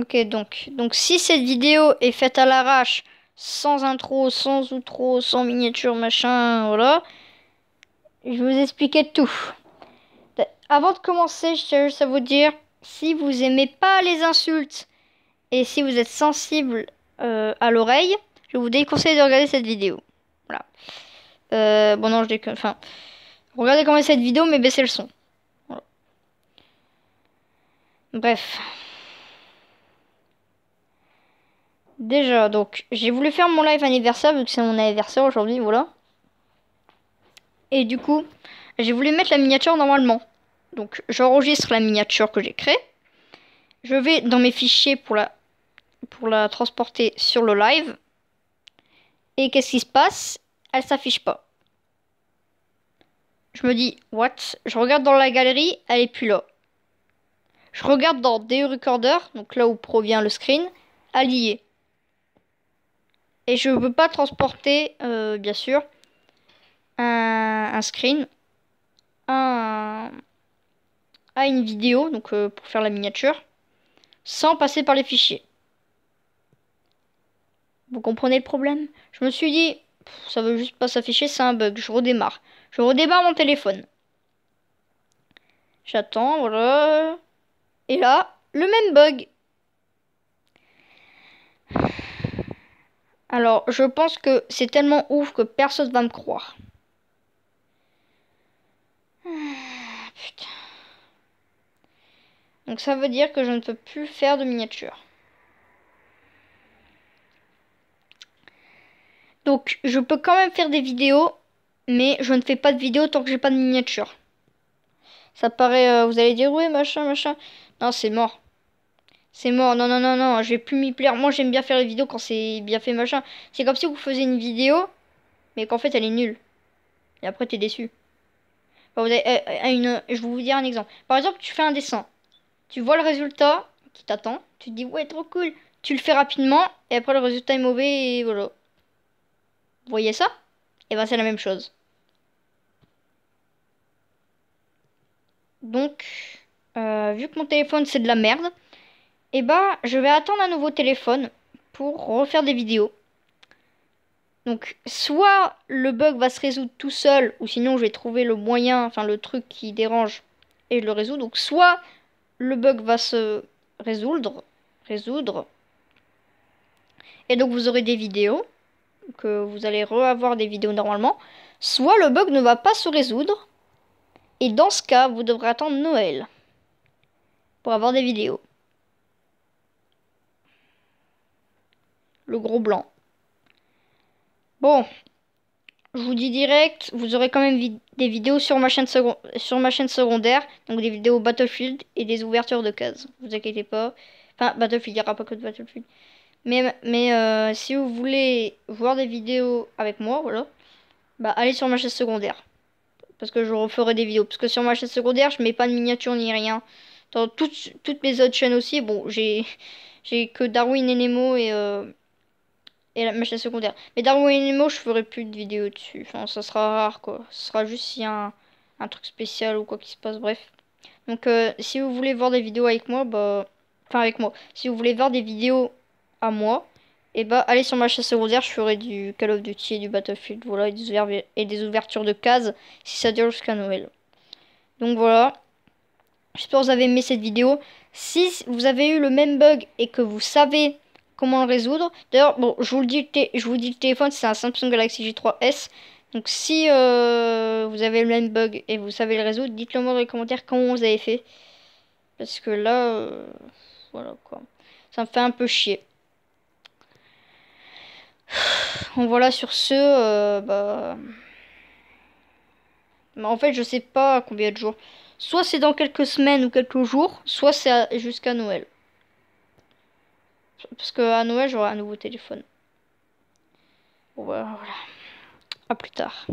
Ok, donc, donc si cette vidéo est faite à l'arrache, sans intro, sans outro, sans miniature, machin, voilà, je vous expliquais tout. Avant de commencer, je tiens juste à vous dire, si vous aimez pas les insultes et si vous êtes sensible euh, à l'oreille, je vous déconseille de regarder cette vidéo. Voilà. Euh, bon, non, je déconne. Enfin, regardez quand même cette vidéo, mais baissez le son. Bref. Déjà, donc, j'ai voulu faire mon live anniversaire, vu que c'est mon anniversaire aujourd'hui, voilà. Et du coup, j'ai voulu mettre la miniature normalement. Donc, j'enregistre la miniature que j'ai créée. Je vais dans mes fichiers pour la, pour la transporter sur le live. Et qu'est-ce qui se passe Elle s'affiche pas. Je me dis, what Je regarde dans la galerie, elle est plus là. Je regarde dans des Recorder, donc là où provient le screen, allié. Et je ne veux pas transporter, euh, bien sûr, un, un screen à, une vidéo, donc euh, pour faire la miniature, sans passer par les fichiers. Vous comprenez le problème Je me suis dit, ça veut juste pas s'afficher, c'est un bug, je redémarre. Je redémarre mon téléphone. J'attends, voilà. Et là, le même bug. Alors, je pense que c'est tellement ouf que personne va me croire. Ah, putain. Donc ça veut dire que je ne peux plus faire de miniature. Donc je peux quand même faire des vidéos, mais je ne fais pas de vidéos tant que j'ai pas de miniature. Ça paraît, euh, vous allez dire oui machin machin. Non c'est mort. C'est mort, non, non, non, non, je vais plus m'y plaire. Moi, j'aime bien faire les vidéos quand c'est bien fait, machin. C'est comme si vous faisiez une vidéo, mais qu'en fait, elle est nulle. Et après, t'es déçu. Euh, euh, je vais vous dire un exemple. Par exemple, tu fais un dessin. Tu vois le résultat qui t'attend. Tu te dis, ouais, trop cool. Tu le fais rapidement, et après, le résultat est mauvais, et voilà. Vous voyez ça Et eh ben, c'est la même chose. Donc, euh, vu que mon téléphone, c'est de la merde... Et eh bah, ben, je vais attendre un nouveau téléphone pour refaire des vidéos. Donc, soit le bug va se résoudre tout seul, ou sinon je vais trouver le moyen, enfin le truc qui dérange et je le résous. Donc, soit le bug va se résoudre, résoudre, et donc vous aurez des vidéos, que vous allez revoir avoir des vidéos normalement, soit le bug ne va pas se résoudre, et dans ce cas, vous devrez attendre Noël pour avoir des vidéos. le gros blanc. Bon, je vous dis direct, vous aurez quand même des vidéos sur ma, chaîne sur ma chaîne secondaire, donc des vidéos Battlefield et des ouvertures de cases. Vous inquiétez pas. Enfin, Battlefield, il n'y aura pas que de Battlefield. Mais, mais euh, si vous voulez voir des vidéos avec moi, voilà, bah allez sur ma chaîne secondaire. Parce que je referai des vidéos. Parce que sur ma chaîne secondaire, je mets pas de miniature ni rien. Dans toutes, mes autres chaînes aussi, bon, j'ai que Darwin et Nemo et... Euh, et la machine secondaire. Mais Darwin Nemo, je ferai plus de vidéos dessus. Enfin, ça sera rare, quoi. Ce sera juste s'il y a un, truc spécial ou quoi qui se passe, bref. Donc, euh, si vous voulez voir des vidéos avec moi, bah... Enfin, avec moi. Si vous voulez voir des vidéos à moi, et eh bah, allez sur ma chaîne secondaire, je ferai du Call of Duty et du Battlefield, voilà, et des, et des ouvertures de cases, si ça dure jusqu'à Noël. Donc, voilà. J'espère que vous avez aimé cette vidéo. Si vous avez eu le même bug et que vous savez comment le résoudre. D'ailleurs, bon, je vous, le dis, je vous dis le téléphone, c'est un Samsung Galaxy G3S. Donc si euh, vous avez le même bug et vous savez le résoudre, dites-le moi dans les commentaires comment vous avez fait. Parce que là, euh, voilà quoi. Ça me fait un peu chier. Bon voilà sur ce, euh, bah, En fait je sais pas combien de jours. Soit c'est dans quelques semaines ou quelques jours, soit c'est jusqu'à Noël. Parce qu'à Noël, j'aurai un nouveau téléphone. Bah, voilà. À plus tard.